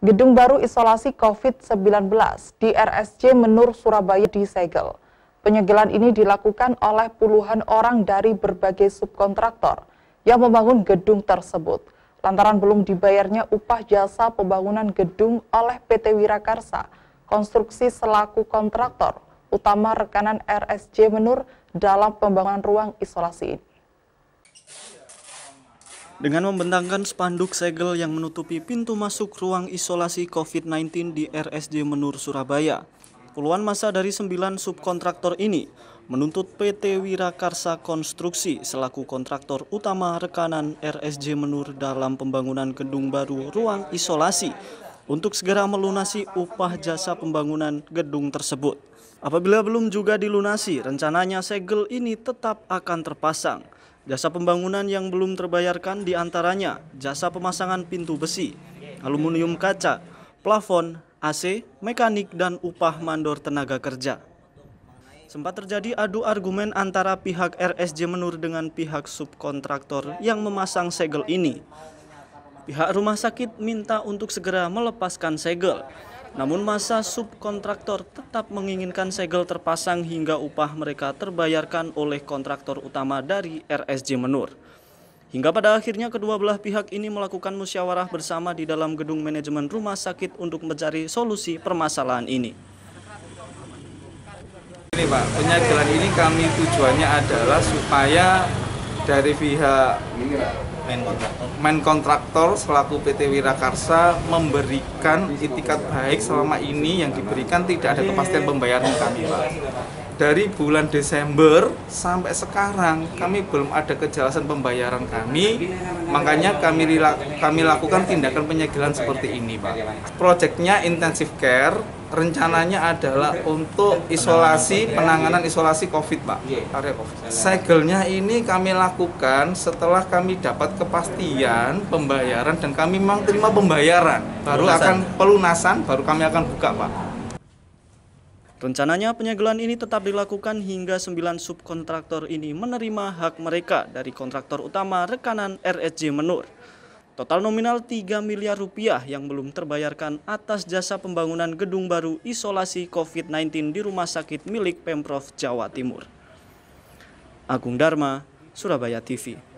Gedung baru isolasi COVID-19 di RSJ Menur Surabaya disegel. Penyegelan ini dilakukan oleh puluhan orang dari berbagai subkontraktor yang membangun gedung tersebut. Lantaran belum dibayarnya upah jasa pembangunan gedung oleh PT Wirakarsa, konstruksi selaku kontraktor, utama rekanan RSJ Menur dalam pembangunan ruang isolasi ini dengan membentangkan spanduk segel yang menutupi pintu masuk ruang isolasi COVID-19 di RSJ Menur Surabaya. Puluhan masa dari sembilan subkontraktor ini menuntut PT Wirakarsa Konstruksi selaku kontraktor utama rekanan RSJ Menur dalam pembangunan gedung baru ruang isolasi untuk segera melunasi upah jasa pembangunan gedung tersebut. Apabila belum juga dilunasi, rencananya segel ini tetap akan terpasang. Jasa pembangunan yang belum terbayarkan diantaranya jasa pemasangan pintu besi, aluminium kaca, plafon, AC, mekanik, dan upah mandor tenaga kerja. Sempat terjadi adu argumen antara pihak RSJ Menur dengan pihak subkontraktor yang memasang segel ini. Pihak rumah sakit minta untuk segera melepaskan segel, namun masa subkontraktor tetap menginginkan segel terpasang hingga upah mereka terbayarkan oleh kontraktor utama dari RSJ Menur. Hingga pada akhirnya kedua belah pihak ini melakukan musyawarah bersama di dalam gedung manajemen rumah sakit untuk mencari solusi permasalahan ini. Ini Pak, penyegelan ini kami tujuannya adalah supaya dari pihak main kontraktor. Main kontraktor selaku PT Wirakarsa memberikan itikat baik selama ini yang diberikan tidak ada kepastian pembayaran kami Pak. Dari bulan Desember sampai sekarang kami belum ada kejelasan pembayaran kami, makanya kami kami lakukan tindakan penyegelan seperti ini Pak. Proyeknya Intensive care rencananya adalah untuk isolasi penanganan isolasi COVID Pak iya. area COVID. Segelnya ini kami lakukan setelah kami dapat kepastian pembayaran dan kami memang terima pembayaran baru akan pelunasan baru kami akan buka Pak. Rencananya penyegelan ini tetap dilakukan hingga 9 subkontraktor ini menerima hak mereka dari kontraktor utama rekanan RSJ Menur. Total nominal 3 miliar rupiah yang belum terbayarkan atas jasa pembangunan gedung baru isolasi COVID-19 di rumah sakit milik Pemprov Jawa Timur. Agung Dharma, Surabaya TV.